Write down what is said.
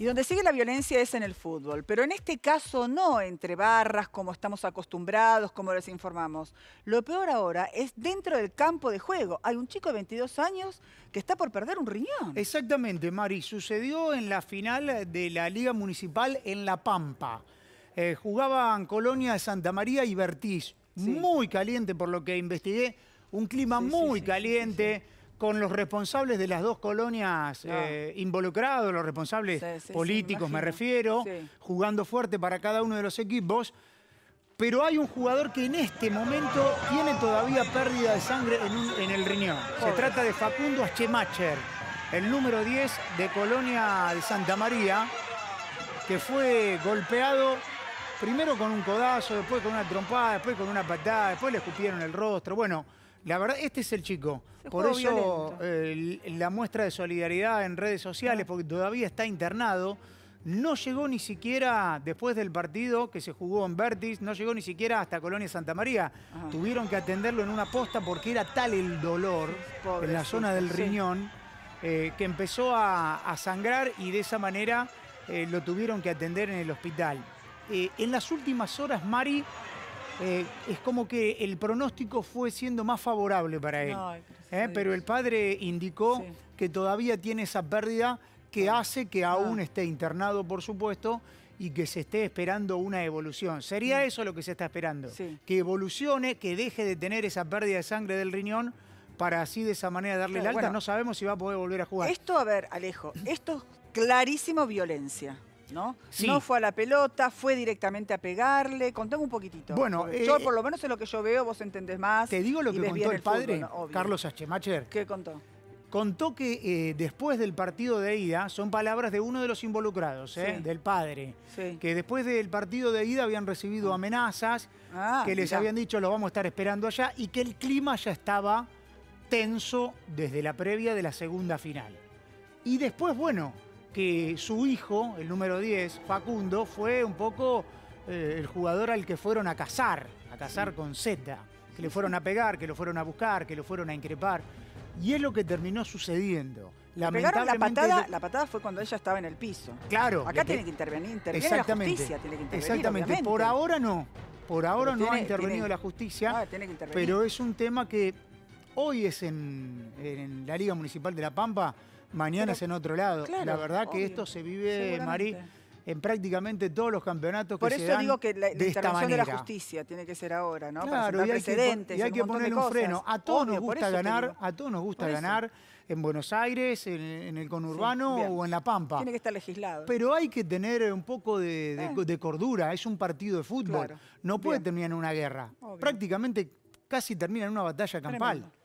Y donde sigue la violencia es en el fútbol, pero en este caso no entre barras como estamos acostumbrados, como les informamos. Lo peor ahora es dentro del campo de juego. Hay un chico de 22 años que está por perder un riñón. Exactamente, Mari. Sucedió en la final de la Liga Municipal en La Pampa. Eh, jugaban Colonia de Santa María y Bertiz. Muy caliente por lo que investigué. Un clima muy caliente con los responsables de las dos colonias ah. eh, involucrados, los responsables políticos me, refiero, jugando fuerte para cada uno de los equipos. Pero hay un jugador que en este momento tiene todavía pérdida de sangre en, el riñón. Se trata de Facundo Achemacher, el número 10 de Colonia de Santa María, que fue golpeado primero con un codazo, después con una trompada, después con una patada, después le escupieron el rostro. Bueno, la verdad, este es el chico. Por eso eh, la muestra de solidaridad en redes sociales, ah. porque todavía está internado. No llegó ni siquiera, después del partido que se jugó en Vertis, no llegó ni siquiera hasta Colonia Santa María. Ah. Tuvieron que atenderlo en una posta porque era tal el dolor en la zona del riñón eh, que empezó a, sangrar y de esa manera eh, lo tuvieron que atender en el hospital. en las últimas horas, Mari eh, es como que el pronóstico fue siendo más favorable para él. ¿eh? Pero el padre indicó que todavía tiene esa pérdida que hace que aún esté internado, por supuesto, y que se esté esperando una evolución. ¿Sería eso lo que se está esperando? Que evolucione, que deje de tener esa pérdida de sangre del riñón para así de esa manera darle el alta. no sabemos si va a poder volver a jugar. Esto, a ver, Alejo, esto es clarísimo violencia. ¿no? fue a la pelota, fue directamente a pegarle. Contame un poquitito. Bueno, yo eh, por lo menos en lo que yo veo, vos entendés más. Te digo lo que contó el, padre, Carlos ¿Qué contó? Contó que eh, después del partido de ida, son palabras de uno de los involucrados, eh, del padre, que después del partido de ida habían recibido ah. amenazas, ah, que les habían dicho lo vamos a estar esperando allá y que el clima ya estaba tenso desde la previa de la segunda final. Y después, bueno, que su hijo, el número 10, Facundo, fue un poco eh, el jugador al que fueron a cazar, a cazar con Z, que le fueron a pegar, que lo fueron a buscar, que lo fueron a increpar. Y es lo que terminó sucediendo. Lamentablemente, la patada, la patada fue cuando ella estaba en el piso. Claro. Acá tiene que intervenir, la justicia, tiene que intervenir, Exactamente, por ahora no. Por ahora no ha intervenido la justicia, ah, pero es un tema que hoy es en la Liga Municipal de La Pampa mañana es en otro lado. la verdad que esto se vive, Marí, en prácticamente todos los campeonatos que se dan. Por eso digo que la, de intervención de la justicia tiene que ser ahora, ¿no? Claro, y hay que, y hay que poner un freno. A todos nos gusta ganar, a todos nos gusta ganar en Buenos Aires, en, el conurbano o en La Pampa. Tiene que estar legislado. Pero hay que tener un poco de, eh. cordura. Es un partido de fútbol. No puede terminar en una guerra. Prácticamente casi termina en una batalla campal.